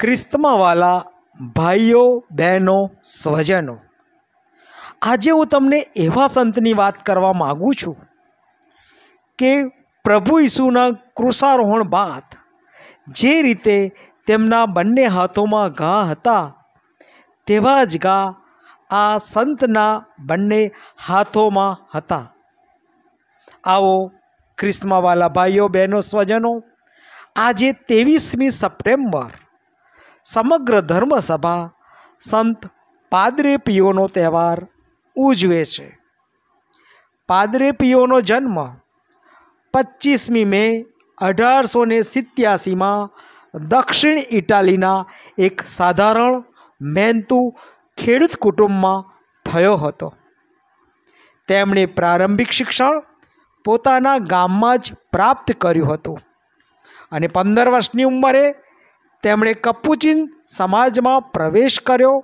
ખ્રિસ્તમાવાલા ભાઈઓ બહેનો સ્વજનો આજે હું તમને એવા સંતની વાત કરવા માગું છું કે પ્રભુ ઈસુના કૃષારોહણ બાદ જે રીતે તેમના બંને હાથોમાં ઘા હતા તેવા જ ઘા આ સંતના બંને હાથોમાં હતા આવો ખ્રિસ્તમાવાલા ભાઈઓ બહેનો સ્વજનો આજે ત્રેવીસમી સપ્ટેમ્બર સમગ્ર ધર્મસભા સંત પાદરે પિયોનો તહેવાર ઉજવે છે પાદરે પિયોનો જન્મ પચીસમી મે અઢારસો ને સિત્યાસીમાં દક્ષિણ ઇટાલીના એક સાધારણ મહેનતુ ખેડૂત કુટુંબમાં થયો હતો તેમણે પ્રારંભિક શિક્ષણ પોતાના ગામમાં જ પ્રાપ્ત કર્યું હતું અને પંદર વર્ષની ઉંમરે તેમણે કપુચિન સમાજમાં પ્રવેશ કર્યો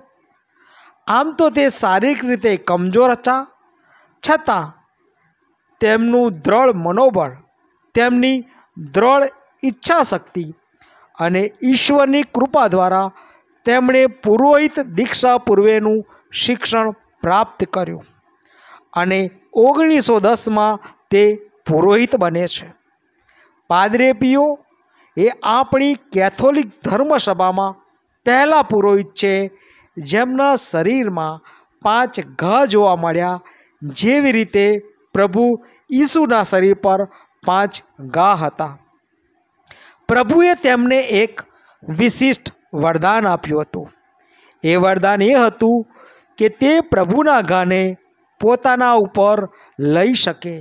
આમ તો તે શારીરિક રીતે કમજોર હતા છતાં તેમનું દ્રઢ મનોબળ તેમની દ્રઢ ઈચ્છાશક્તિ અને ઈશ્વરની કૃપા દ્વારા તેમણે પુરોહિત દીક્ષા પૂર્વેનું શિક્ષણ પ્રાપ્ત કર્યું અને ઓગણીસો દસમાં તે પુરોહિત બને છે પાદરેપીઓ પીઓ એ આપણી કેથોલિક ધર્મસભામાં પહેલા પુરોહિત છે જેમના શરીરમાં પાંચ ઘા જોવા મળ્યા જેવી રીતે પ્રભુ ઈસુના શરીર પર પાંચ ઘા હતા પ્રભુએ તેમને એક વિશિષ્ટ વરદાન આપ્યું હતું એ વરદાન એ હતું કે તે પ્રભુના ઘાને પોતાના ઉપર લઈ શકે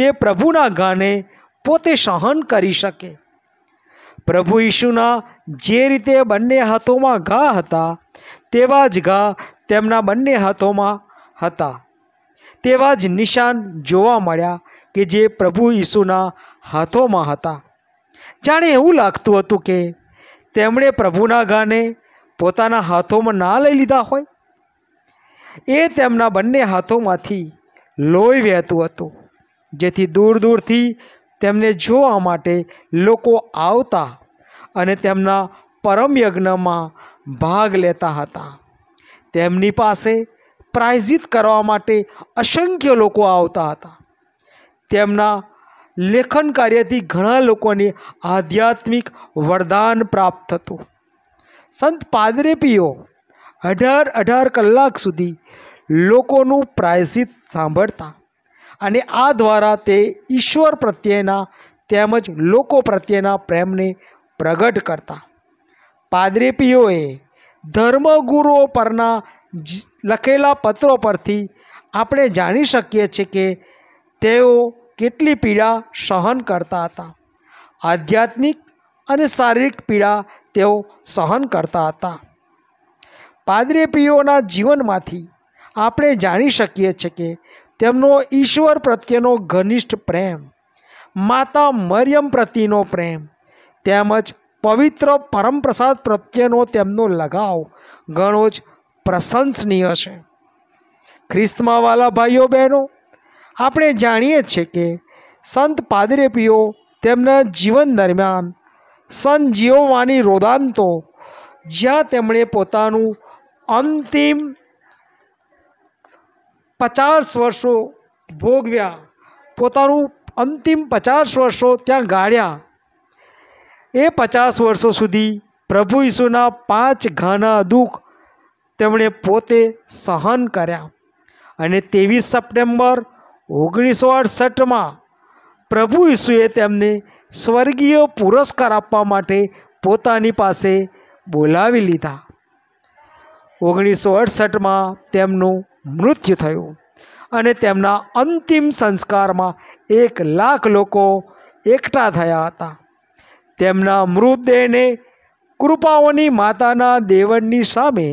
તે પ્રભુના ઘાને પોતે સહન કરી શકે પ્રભુ ઈશુના જે રીતે બંને હાથોમાં ઘા હતા તેવા જ ઘા તેમના બંને હાથોમાં હતા તેવા જ નિશાન જોવા મળ્યા કે જે પ્રભુ ઈસુના હાથોમાં હતા જાણે એવું લાગતું હતું કે તેમણે પ્રભુના ઘાને પોતાના હાથોમાં ના લઈ લીધા હોય એ તેમના બંને હાથોમાંથી લોહી વહેતું હતું જેથી દૂર દૂરથી તેમને જોવા માટે લોકો આવતા અને તેમના પરમ યજ્ઞમાં ભાગ લેતા હતા તેમની પાસે પ્રાયજિત કરવા માટે અસંખ્ય લોકો આવતા હતા તેમના લેખન કાર્યથી ઘણા લોકોને આધ્યાત્મિક વરદાન પ્રાપ્ત થતું સંત પાદરેપીઓ અઢાર અઢાર કલાક સુધી લોકોનું પ્રાયશ્ચિત સાંભળતા અને આ દ્વારા તે ઈશ્વર પ્રત્યેના તેમજ લોકો પ્રત્યેના પ્રેમને પ્રગટ કરતા પાદરે ધર્મગુરુઓ પરના લખેલા પત્રો પરથી આપણે જાણી શકીએ છીએ કે તેઓ કેટલી પીડા સહન કરતા હતા આધ્યાત્મિક અને શારીરિક પીડા તેઓ સહન કરતા હતા પાદરેપીઓના જીવનમાંથી આપણે જાણી શકીએ છીએ કે તેમનો ઈશ્વર પ્રત્યેનો ઘનિષ્ઠ પ્રેમ માતા મરિયમ પ્રત્યેનો પ્રેમ તેમજ પવિત્ર પરમપ્રસાદ પ્રત્યેનો તેમનો લગાવ ઘણો જ પ્રશંસનીય છે ખ્રિસ્તમાવાલા ભાઈઓ બહેનો આપણે જાણીએ છીએ કે સંત પાદરેપીઓ તેમના જીવન દરમિયાન સન જીઓવાની રોદાંતો જ્યાં તેમણે પોતાનું અંતિમ પચાસ વર્ષો ભોગવ્યા પોતાનું અંતિમ પચાસ વર્ષો ત્યાં ગાળ્યા એ પચાસ વર્ષો સુધી પ્રભુ ઈસુના પાંચ ઘાના દુઃખ તેમણે પોતે સહન કર્યા અને ત્રેવીસ સપ્ટેમ્બર ઓગણીસો અડસઠમાં પ્રભુ ઈસુએ તેમને સ્વર્ગીય પુરસ્કાર આપવા માટે પોતાની પાસે બોલાવી લીધા ઓગણીસો અડસઠમાં તેમનું મૃત્યુ થયું અને તેમના અંતિમ સંસ્કારમાં એક લાખ લોકો એકઠા થયા હતા તેમના મૃતદેહને કૃપાઓની માતાના દેવનની સામે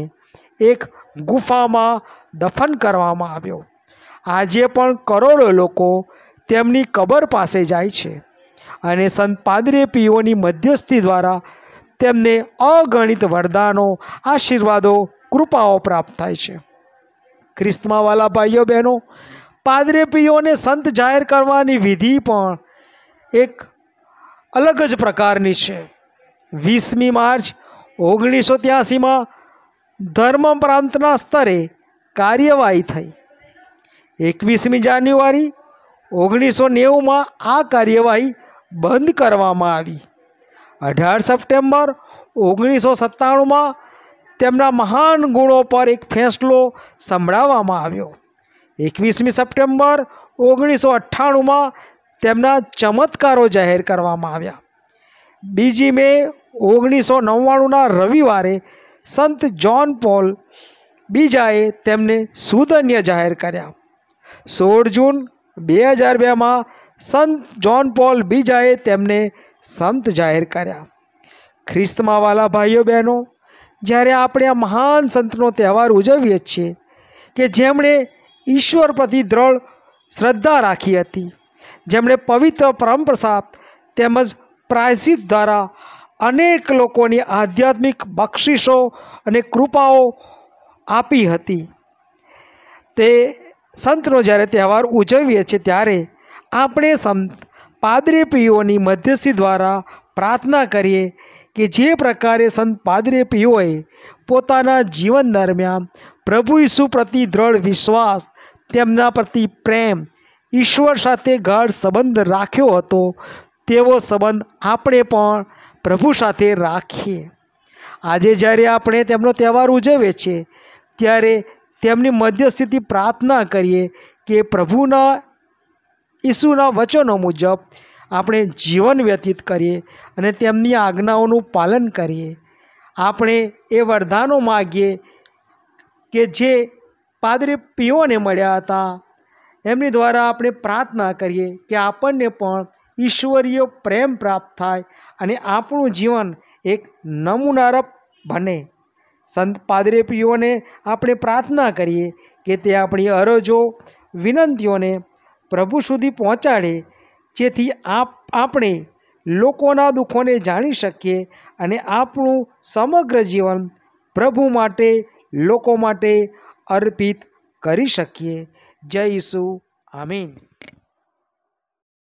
એક ગુફામાં દફન કરવામાં આવ્યો આજે પણ કરોડો લોકો તેમની કબર પાસે જાય છે અને સંત પાદરે પીઓની મધ્યસ્થી દ્વારા તેમને અગણિત વરદાનો આશીર્વાદો કૃપાઓ પ્રાપ્ત થાય છે ખ્રિસ્તમાંવાલા ભાઈઓ બહેનો પાદરેપીઓને સંત જાહેર કરવાની વિધિ પણ એક અલગ જ પ્રકારની છે વીસમી માર્ચ ઓગણીસો ત્યાસીમાં ધર્મ પ્રાંતના સ્તરે કાર્યવાહી થઈ એકવીસમી જાન્યુઆરી ઓગણીસો નેવુંમાં આ કાર્યવાહી બંધ કરવામાં આવી અઢાર સપ્ટેમ્બર ઓગણીસો સત્તાણુંમાં તેમના મહાન ગુણો પર એક ફેંસલો સંભળાવવામાં આવ્યો એકવીસમી સપ્ટેમ્બર ઓગણીસો અઠ્ઠાણુંમાં તેમના ચમત્કારો જાહેર કરવામાં આવ્યા બીજી મે ઓગણીસો નવ્વાણુંના રવિવારે સંત જ્હોન પોલ બીજાએ તેમને સુધન્ય જાહેર કર્યા સોળ જૂન બે હજાર બેમાં સંત જ્હોન પોલ બીજાએ તેમને સંત જાહેર કર્યા ખ્રિસ્તમાં વાલા ભાઈઓ બહેનો જ્યારે આપણે આ મહાન સંતનો તહેવાર ઉજવીએ છીએ કે જેમણે ઈશ્વર પ્રતિ દ્રઢ શ્રદ્ધા રાખી હતી જેમણે પવિત્ર પરંપરાત તેમજ પ્રાયસિત દ્વારા અનેક લોકોની આધ્યાત્મિક બક્ષિશો અને કૃપાઓ આપી હતી તે સંતનો જ્યારે તહેવાર ઉજવીએ છીએ ત્યારે આપણે સંત પાદરેપીઓની મધ્યસ્થી દ્વારા પ્રાર્થના કરીએ કે જે પ્રકારે સંત પાદરે પીઓએ પોતાના જીવન દરમિયાન પ્રભુ ઈસુ પ્રતિ દ્રઢ વિશ્વાસ તેમના પ્રતિ પ્રેમ ઈશ્વર સાથે ગાઢ સંબંધ રાખ્યો હતો તેવો સંબંધ આપણે પણ પ્રભુ સાથે રાખીએ આજે જ્યારે આપણે તેમનો તહેવાર ઉજવીએ છીએ ત્યારે તેમની મધ્યસ્થિતિ પ્રાર્થના કરીએ કે પ્રભુના ઈસુના વચનો મુજબ આપણે જીવન વ્યતીત કરીએ અને તેમની આજ્ઞાઓનું પાલન કરીએ આપણે એ વરદાનો માગીએ કે જે પાદરે પીઓને મળ્યા હતા એમની દ્વારા આપણે પ્રાર્થના કરીએ કે આપણને પણ ઈશ્વરીય પ્રેમ પ્રાપ્ત થાય અને આપણું જીવન એક નમૂનારૂપ બને સંત પાદરે પીઓને આપણે પ્રાર્થના કરીએ કે તે આપણી અરજો વિનંતીઓને પ્રભુ સુધી પહોંચાડે જેથી આપ આપણે લોકોના દુઃખોને જાણી શકીએ અને આપણું સમગ્ર જીવન પ્રભુ માટે લોકો માટે અર્પિત કરી શકીએ જય ઈસુ આમીન